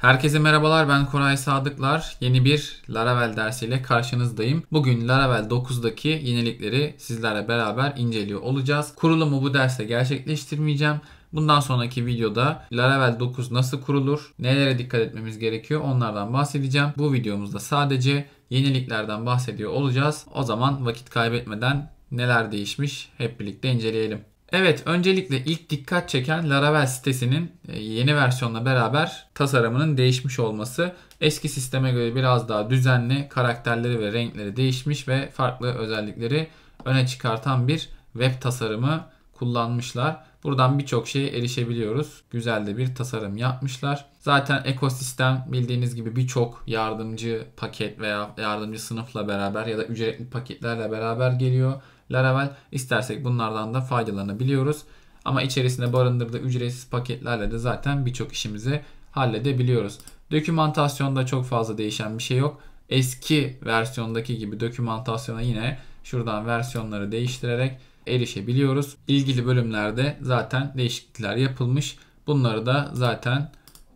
Herkese merhabalar ben Koray Sadıklar. Yeni bir Laravel dersiyle karşınızdayım. Bugün Laravel 9'daki yenilikleri sizlerle beraber inceliyor olacağız. Kurulumu bu derste gerçekleştirmeyeceğim. Bundan sonraki videoda Laravel 9 nasıl kurulur, nelere dikkat etmemiz gerekiyor onlardan bahsedeceğim. Bu videomuzda sadece yeniliklerden bahsediyor olacağız. O zaman vakit kaybetmeden neler değişmiş hep birlikte inceleyelim. Evet, öncelikle ilk dikkat çeken Laravel sitesinin e, yeni versiyonla beraber tasarımının değişmiş olması. Eski sisteme göre biraz daha düzenli, karakterleri ve renkleri değişmiş ve farklı özellikleri öne çıkartan bir web tasarımı kullanmışlar. Buradan birçok şeye erişebiliyoruz. Güzel de bir tasarım yapmışlar. Zaten ekosistem bildiğiniz gibi birçok yardımcı paket veya yardımcı sınıfla beraber ya da ücretli paketlerle beraber geliyor. Laravel istersek bunlardan da faydalanabiliyoruz. Ama içerisinde barındırdığı ücretsiz paketlerle de zaten birçok işimizi halledebiliyoruz. Dokümantasyonda çok fazla değişen bir şey yok. Eski versiyondaki gibi dokümantasyona yine şuradan versiyonları değiştirerek erişebiliyoruz. İlgili bölümlerde zaten değişiklikler yapılmış. Bunları da zaten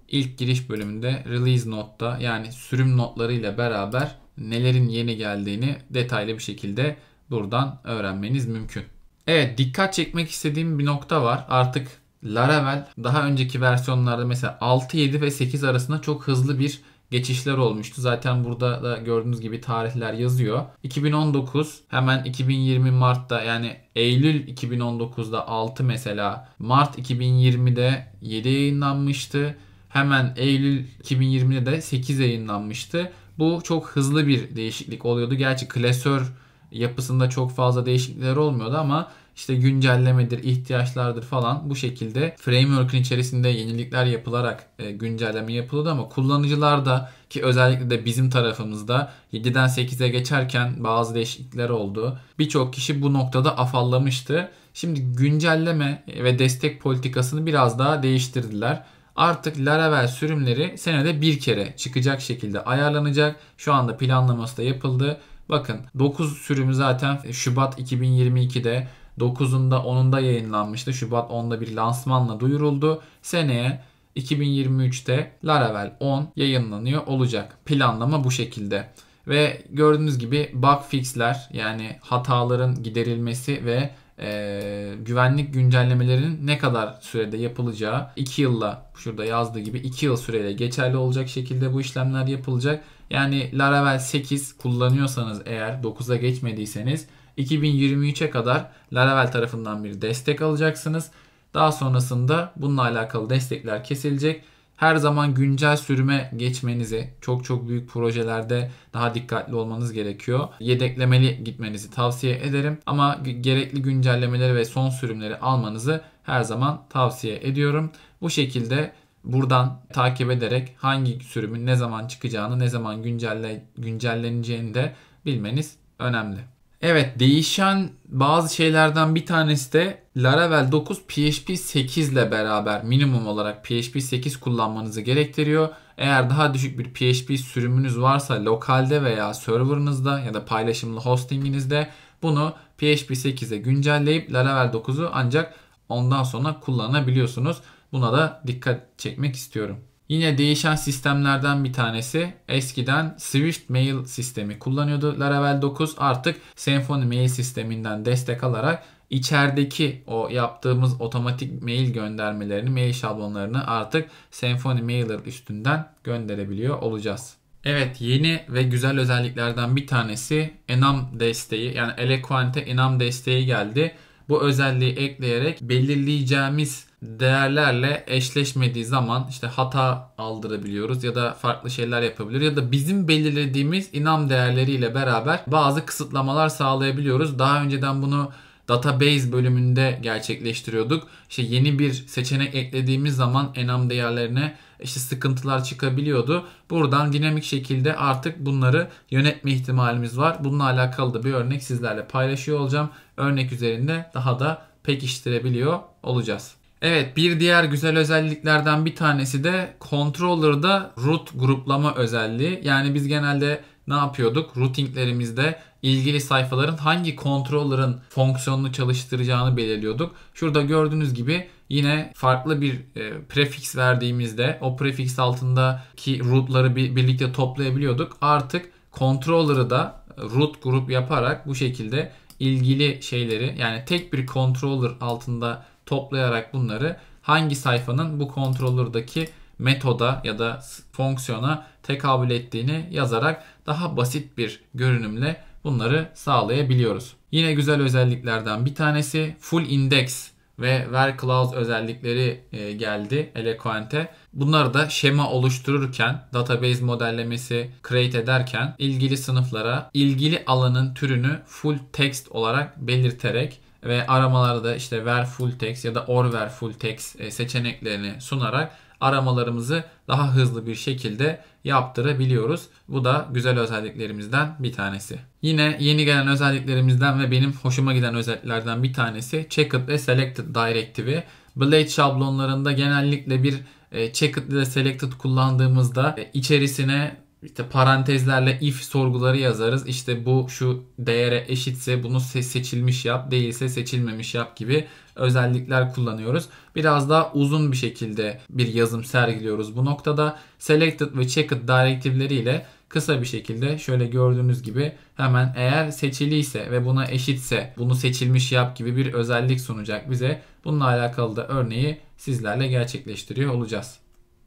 ilk giriş bölümünde release notta yani sürüm notları ile beraber nelerin yeni geldiğini detaylı bir şekilde buradan öğrenmeniz mümkün. Evet dikkat çekmek istediğim bir nokta var. Artık Laravel daha önceki versiyonlarda mesela 6, 7 ve 8 arasında çok hızlı bir geçişler olmuştu. Zaten burada da gördüğünüz gibi tarihler yazıyor. 2019 hemen 2020 Mart'ta yani Eylül 2019'da 6 mesela Mart 2020'de 7 yayınlanmıştı. Hemen Eylül 2020'de de 8 yayınlanmıştı. Bu çok hızlı bir değişiklik oluyordu. Gerçi klasör yapısında çok fazla değişiklikler olmuyordu ama işte güncellemedir, ihtiyaçlardır falan bu şekilde framework'ın içerisinde yenilikler yapılarak e, güncelleme yapıldı ama kullanıcılar da ki özellikle de bizim tarafımızda 7'den 8'e geçerken bazı değişiklikler oldu. Birçok kişi bu noktada afallamıştı. Şimdi güncelleme ve destek politikasını biraz daha değiştirdiler. Artık Laravel sürümleri senede bir kere çıkacak şekilde ayarlanacak. Şu anda planlaması da yapıldı Bakın 9 sürümü zaten Şubat 2022'de 9'unda 10'unda yayınlanmıştı. Şubat 10'da bir lansmanla duyuruldu. Seneye 2023'te Laravel 10 yayınlanıyor olacak. Planlama bu şekilde. Ve gördüğünüz gibi bug fixler yani hataların giderilmesi ve e, güvenlik güncellemelerinin ne kadar sürede yapılacağı 2 yılla şurada yazdığı gibi 2 yıl süreyle geçerli olacak şekilde bu işlemler yapılacak yani Laravel 8 kullanıyorsanız eğer 9'a geçmediyseniz 2023'e kadar Laravel tarafından bir destek alacaksınız. Daha sonrasında bununla alakalı destekler kesilecek. Her zaman güncel sürüme geçmenizi, çok çok büyük projelerde daha dikkatli olmanız gerekiyor. Yedeklemeli gitmenizi tavsiye ederim ama gerekli güncellemeleri ve son sürümleri almanızı her zaman tavsiye ediyorum. Bu şekilde Buradan takip ederek hangi sürümün ne zaman çıkacağını, ne zaman güncelle, güncelleneceğini de bilmeniz önemli. Evet değişen bazı şeylerden bir tanesi de Laravel 9 PHP 8 ile beraber minimum olarak PHP 8 kullanmanızı gerektiriyor. Eğer daha düşük bir PHP sürümünüz varsa lokalde veya serverınızda ya da paylaşımlı hostinginizde bunu PHP 8'e güncelleyip Laravel 9'u ancak ondan sonra kullanabiliyorsunuz. Buna da dikkat çekmek istiyorum. Yine değişen sistemlerden bir tanesi eskiden Swift Mail sistemi kullanıyordu Laravel 9 artık Symfony Mail sisteminden destek alarak içerideki o yaptığımız otomatik mail göndermelerini, mail şablonlarını artık Symfony Mailer üstünden gönderebiliyor olacağız. Evet yeni ve güzel özelliklerden bir tanesi enam desteği yani Eloquent'e enam desteği geldi. Bu özelliği ekleyerek belirleyeceğimiz değerlerle eşleşmediği zaman işte hata aldırabiliyoruz ya da farklı şeyler yapabilir ya da bizim belirlediğimiz inam değerleriyle beraber bazı kısıtlamalar sağlayabiliyoruz. Daha önceden bunu database bölümünde gerçekleştiriyorduk. İşte yeni bir seçenek eklediğimiz zaman enam değerlerine işte sıkıntılar çıkabiliyordu. Buradan dinamik şekilde artık bunları yönetme ihtimalimiz var. Bununla alakalı da bir örnek sizlerle paylaşıyor olacağım. Örnek üzerinde daha da pekiştirebiliyor olacağız. Evet bir diğer güzel özelliklerden bir tanesi de controller'da root gruplama özelliği. Yani biz genelde ne yapıyorduk? Routinglerimizde ilgili sayfaların hangi controller'ın fonksiyonunu çalıştıracağını belirliyorduk. Şurada gördüğünüz gibi yine farklı bir e, prefix verdiğimizde o prefix altındaki root'ları bir, birlikte toplayabiliyorduk. Artık controller'ı da root grup yaparak bu şekilde ilgili şeyleri yani tek bir controller altında toplayarak bunları hangi sayfanın bu controller'daki metoda ya da fonksiyona tekabül ettiğini yazarak daha basit bir görünümle bunları sağlayabiliyoruz. Yine güzel özelliklerden bir tanesi full index ve where clause özellikleri e, geldi Eloquent'e. Bunları da şema oluştururken, database modellemesi create ederken ilgili sınıflara ilgili alanın türünü full text olarak belirterek ve aramalarda işte ver full text ya da or ver full text seçeneklerini sunarak aramalarımızı daha hızlı bir şekilde yaptırabiliyoruz. Bu da güzel özelliklerimizden bir tanesi. Yine yeni gelen özelliklerimizden ve benim hoşuma giden özelliklerden bir tanesi Checked ve Selected direktifi. Blade şablonlarında genellikle bir e, Checked'li ve Selected kullandığımızda e, içerisine işte parantezlerle if sorguları yazarız. İşte bu şu değere eşitse bunu seçilmiş yap, değilse seçilmemiş yap gibi özellikler kullanıyoruz. Biraz daha uzun bir şekilde bir yazım sergiliyoruz bu noktada. Selected ve checked direktifleriyle kısa bir şekilde şöyle gördüğünüz gibi hemen eğer seçiliyse ve buna eşitse bunu seçilmiş yap gibi bir özellik sunacak bize. Bununla alakalı da örneği sizlerle gerçekleştiriyor olacağız.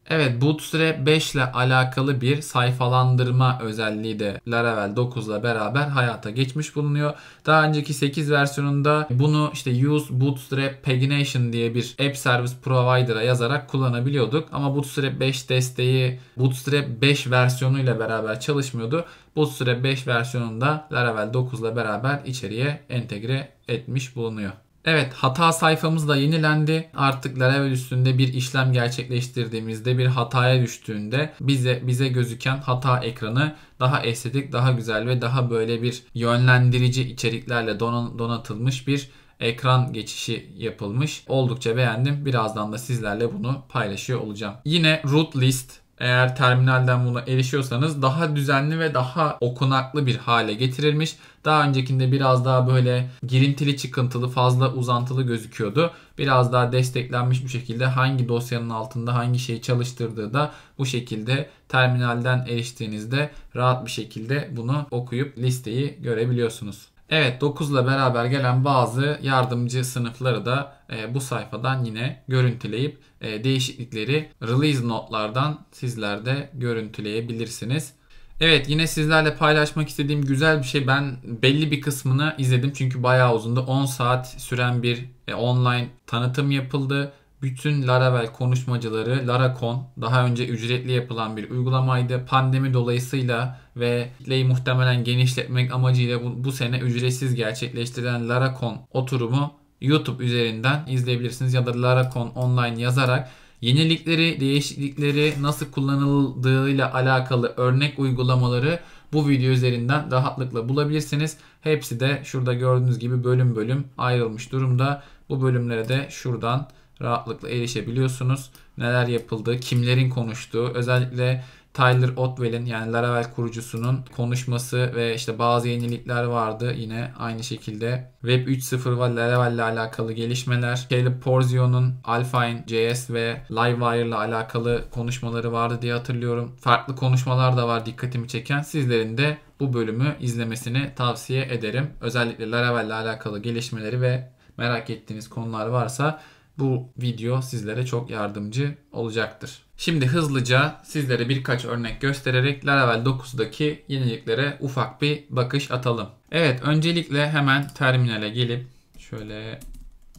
Evet Bootstrap 5 ile alakalı bir sayfalandırma özelliği de Laravel 9 ile beraber hayata geçmiş bulunuyor. Daha önceki 8 versiyonunda bunu işte Use Bootstrap Pagination diye bir app service provider'a yazarak kullanabiliyorduk. Ama Bootstrap 5 desteği Bootstrap 5 versiyonu ile beraber çalışmıyordu. Bootstrap 5 versiyonunda Laravel 9 ile beraber içeriye entegre etmiş bulunuyor. Evet hata sayfamız da yenilendi. Artık Laravel üstünde bir işlem gerçekleştirdiğimizde bir hataya düştüğünde bize bize gözüken hata ekranı daha estetik, daha güzel ve daha böyle bir yönlendirici içeriklerle donatılmış bir ekran geçişi yapılmış. Oldukça beğendim. Birazdan da sizlerle bunu paylaşıyor olacağım. Yine root list eğer terminalden buna erişiyorsanız daha düzenli ve daha okunaklı bir hale getirilmiş. Daha öncekinde biraz daha böyle girintili çıkıntılı fazla uzantılı gözüküyordu. Biraz daha desteklenmiş bir şekilde hangi dosyanın altında hangi şeyi çalıştırdığı da bu şekilde terminalden eriştiğinizde rahat bir şekilde bunu okuyup listeyi görebiliyorsunuz. Evet 9 ile beraber gelen bazı yardımcı sınıfları da e, bu sayfadan yine görüntüleyip e, değişiklikleri release notlardan sizler de görüntüleyebilirsiniz. Evet yine sizlerle paylaşmak istediğim güzel bir şey. Ben belli bir kısmını izledim çünkü bayağı uzundu. 10 saat süren bir e, online tanıtım yapıldı bütün Laravel konuşmacıları Laracon daha önce ücretli yapılan bir uygulamaydı. Pandemi dolayısıyla ve kitleyi muhtemelen genişletmek amacıyla bu, bu sene ücretsiz gerçekleştirilen Laracon oturumu YouTube üzerinden izleyebilirsiniz ya da Laracon online yazarak yenilikleri, değişiklikleri nasıl kullanıldığıyla alakalı örnek uygulamaları bu video üzerinden rahatlıkla bulabilirsiniz. Hepsi de şurada gördüğünüz gibi bölüm bölüm ayrılmış durumda. Bu bölümlere de şuradan rahatlıkla erişebiliyorsunuz. Neler yapıldığı, kimlerin konuştuğu, özellikle Tyler Otwell'in yani Laravel kurucusunun konuşması ve işte bazı yenilikler vardı yine aynı şekilde. Web 3.0 ve Laravel ile alakalı gelişmeler. Caleb Porzio'nun Alpine JS ve Livewire ile alakalı konuşmaları vardı diye hatırlıyorum. Farklı konuşmalar da var dikkatimi çeken. Sizlerin de bu bölümü izlemesini tavsiye ederim. Özellikle Laravel ile alakalı gelişmeleri ve merak ettiğiniz konular varsa bu video sizlere çok yardımcı olacaktır. Şimdi hızlıca sizlere birkaç örnek göstererek Laravel 9'daki yeniliklere ufak bir bakış atalım. Evet öncelikle hemen terminale gelip şöyle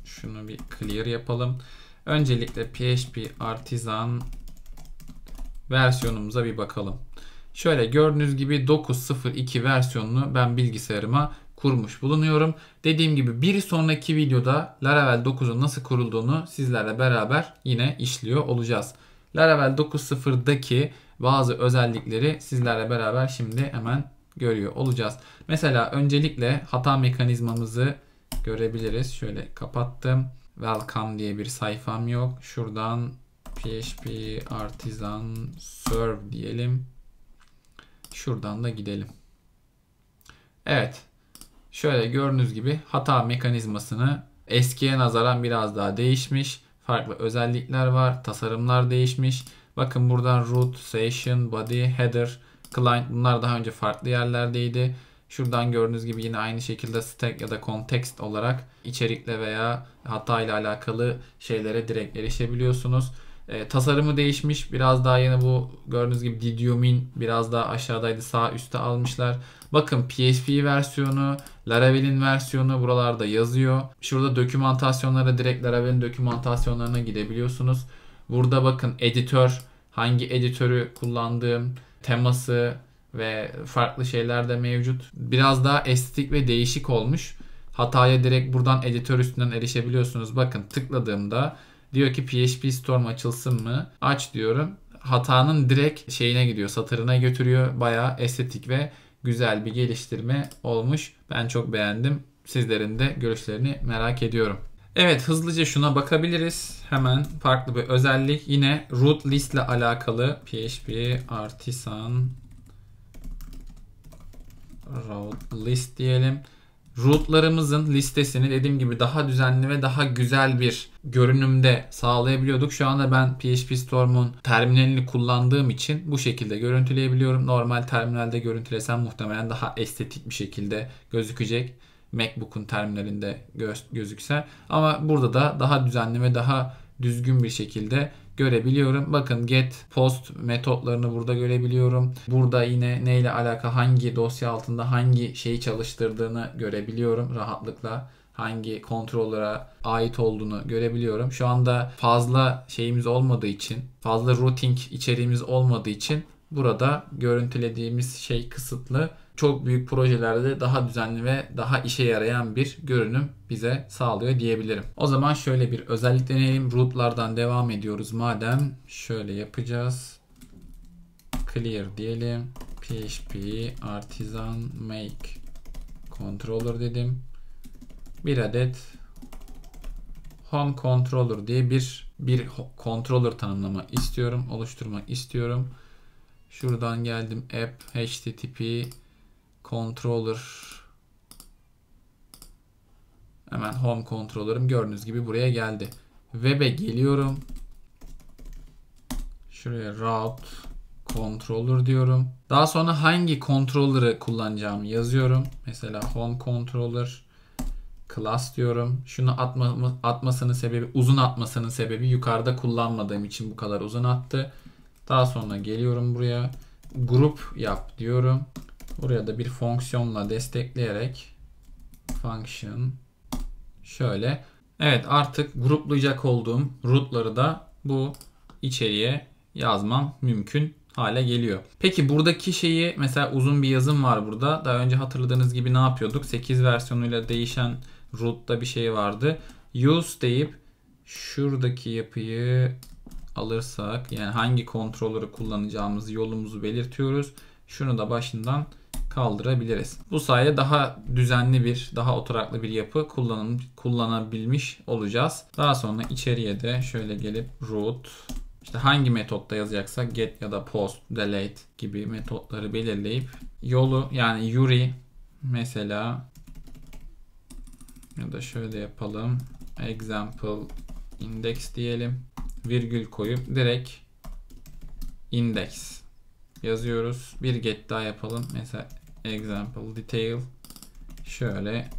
şunu bir clear yapalım. Öncelikle PHP Artisan versiyonumuza bir bakalım. Şöyle gördüğünüz gibi 9.02 versiyonunu ben bilgisayarıma kurmuş bulunuyorum. Dediğim gibi bir sonraki videoda Laravel 9'un nasıl kurulduğunu sizlerle beraber yine işliyor olacağız. Laravel 9.0'daki bazı özellikleri sizlerle beraber şimdi hemen görüyor olacağız. Mesela öncelikle hata mekanizmamızı görebiliriz. Şöyle kapattım. Welcome diye bir sayfam yok. Şuradan PHP artisan serve diyelim. Şuradan da gidelim. Evet. Şöyle gördüğünüz gibi hata mekanizmasını eskiye nazaran biraz daha değişmiş. Farklı özellikler var. Tasarımlar değişmiş. Bakın buradan root, session, body, header, client bunlar daha önce farklı yerlerdeydi. Şuradan gördüğünüz gibi yine aynı şekilde stack ya da context olarak içerikle veya hata ile alakalı şeylere direkt erişebiliyorsunuz. E, tasarımı değişmiş. Biraz daha yine bu gördüğünüz gibi Didyomin biraz daha aşağıdaydı. Sağ üste almışlar. Bakın PHP versiyonu, Laravel'in versiyonu buralarda yazıyor. Şurada dokümantasyonlara direkt Laravel'in dokümantasyonlarına gidebiliyorsunuz. Burada bakın editör, hangi editörü kullandığım, teması ve farklı şeyler de mevcut. Biraz daha estetik ve değişik olmuş. Hataya direkt buradan editör üstünden erişebiliyorsunuz. Bakın tıkladığımda diyor ki PHP Storm açılsın mı? Aç diyorum. Hatanın direkt şeyine gidiyor, satırına götürüyor. Bayağı estetik ve güzel bir geliştirme olmuş. Ben çok beğendim. Sizlerin de görüşlerini merak ediyorum. Evet hızlıca şuna bakabiliriz. Hemen farklı bir özellik. Yine root list ile alakalı PHP artisan root list diyelim. Rootlarımızın listesini dediğim gibi daha düzenli ve daha güzel bir görünümde sağlayabiliyorduk. Şu anda ben PHP Storm'un terminalini kullandığım için bu şekilde görüntüleyebiliyorum. Normal terminalde görüntülesem muhtemelen daha estetik bir şekilde gözükecek. MacBook'un terminalinde göz, gözükse. Ama burada da daha düzenli ve daha düzgün bir şekilde görebiliyorum. Bakın get, post metotlarını burada görebiliyorum. Burada yine neyle alaka hangi dosya altında hangi şeyi çalıştırdığını görebiliyorum rahatlıkla hangi kontrollere ait olduğunu görebiliyorum. Şu anda fazla şeyimiz olmadığı için, fazla routing içeriğimiz olmadığı için burada görüntülediğimiz şey kısıtlı. Çok büyük projelerde daha düzenli ve daha işe yarayan bir görünüm bize sağlıyor diyebilirim. O zaman şöyle bir özellik deneyelim. Root'lardan devam ediyoruz madem. Şöyle yapacağız. Clear diyelim. PHP artisan make controller dedim bir adet home controller diye bir bir controller tanımlama istiyorum. Oluşturmak istiyorum. Şuradan geldim app http controller hemen home controller'ım gördüğünüz gibi buraya geldi. Web'e geliyorum. Şuraya route controller diyorum. Daha sonra hangi controller'ı kullanacağımı yazıyorum. Mesela home controller class diyorum. Şunu atma, atmasının sebebi uzun atmasının sebebi yukarıda kullanmadığım için bu kadar uzun attı. Daha sonra geliyorum buraya. Grup yap diyorum. Buraya da bir fonksiyonla destekleyerek function şöyle. Evet artık gruplayacak olduğum root'ları da bu içeriye yazmam mümkün hale geliyor. Peki buradaki şeyi mesela uzun bir yazım var burada. Daha önce hatırladığınız gibi ne yapıyorduk? 8 versiyonuyla değişen root'ta bir şey vardı. Use deyip şuradaki yapıyı alırsak yani hangi kontrolleri kullanacağımız yolumuzu belirtiyoruz. Şunu da başından kaldırabiliriz. Bu sayede daha düzenli bir, daha oturaklı bir yapı kullanım, kullanabilmiş olacağız. Daha sonra içeriye de şöyle gelip root işte hangi metotta yazacaksak get ya da post, delete gibi metotları belirleyip yolu yani yuri mesela ya da şöyle yapalım. Example index diyelim. Virgül koyup direkt index yazıyoruz. Bir get daha yapalım. Mesela example detail şöyle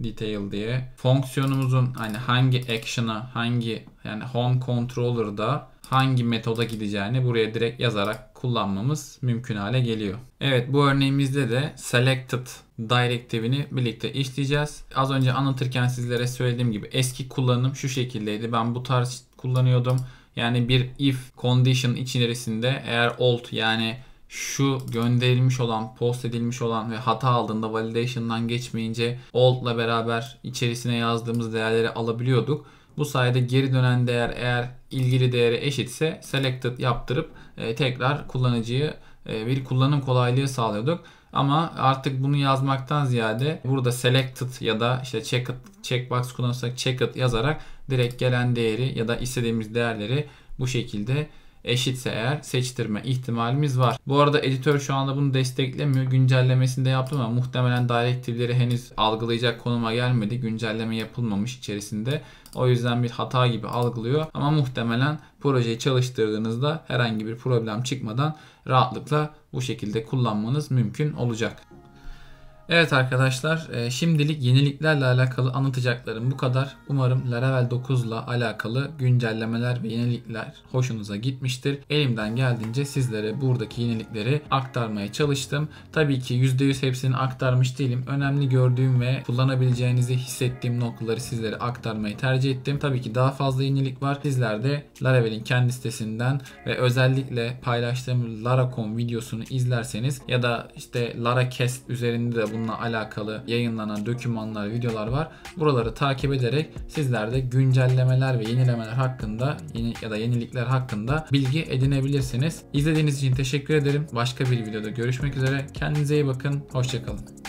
detail diye fonksiyonumuzun hani hangi action'a hangi yani home controller'da hangi metoda gideceğini buraya direkt yazarak kullanmamız mümkün hale geliyor. Evet bu örneğimizde de selected direktifini birlikte işleyeceğiz. Az önce anlatırken sizlere söylediğim gibi eski kullanım şu şekildeydi. Ben bu tarz kullanıyordum. Yani bir if condition içerisinde eğer old yani şu gönderilmiş olan, post edilmiş olan ve hata aldığında validation'dan geçmeyince old'la beraber içerisine yazdığımız değerleri alabiliyorduk. Bu sayede geri dönen değer eğer ilgili değere eşitse selected yaptırıp e, tekrar kullanıcıyı e, bir kullanım kolaylığı sağlıyorduk. Ama artık bunu yazmaktan ziyade burada selected ya da işte checked, checkbox kullanırsak checked yazarak direkt gelen değeri ya da istediğimiz değerleri bu şekilde eşitse eğer seçtirme ihtimalimiz var. Bu arada editör şu anda bunu desteklemiyor. Güncellemesini de yaptım ama muhtemelen direktifleri henüz algılayacak konuma gelmedi. Güncelleme yapılmamış içerisinde. O yüzden bir hata gibi algılıyor ama muhtemelen projeyi çalıştırdığınızda herhangi bir problem çıkmadan rahatlıkla bu şekilde kullanmanız mümkün olacak. Evet arkadaşlar e, şimdilik yeniliklerle alakalı anlatacaklarım bu kadar. Umarım Laravel 9 ile alakalı güncellemeler ve yenilikler hoşunuza gitmiştir. Elimden geldiğince sizlere buradaki yenilikleri aktarmaya çalıştım. Tabii ki %100 hepsini aktarmış değilim. Önemli gördüğüm ve kullanabileceğinizi hissettiğim noktaları sizlere aktarmayı tercih ettim. Tabii ki daha fazla yenilik var. Sizler de Laravel'in kendi sitesinden ve özellikle paylaştığım Laracon videosunu izlerseniz ya da işte Laracast üzerinde de bunu bununla alakalı yayınlanan dokümanlar, videolar var. Buraları takip ederek sizler de güncellemeler ve yenilemeler hakkında yeni, ya da yenilikler hakkında bilgi edinebilirsiniz. İzlediğiniz için teşekkür ederim. Başka bir videoda görüşmek üzere. Kendinize iyi bakın. Hoşçakalın.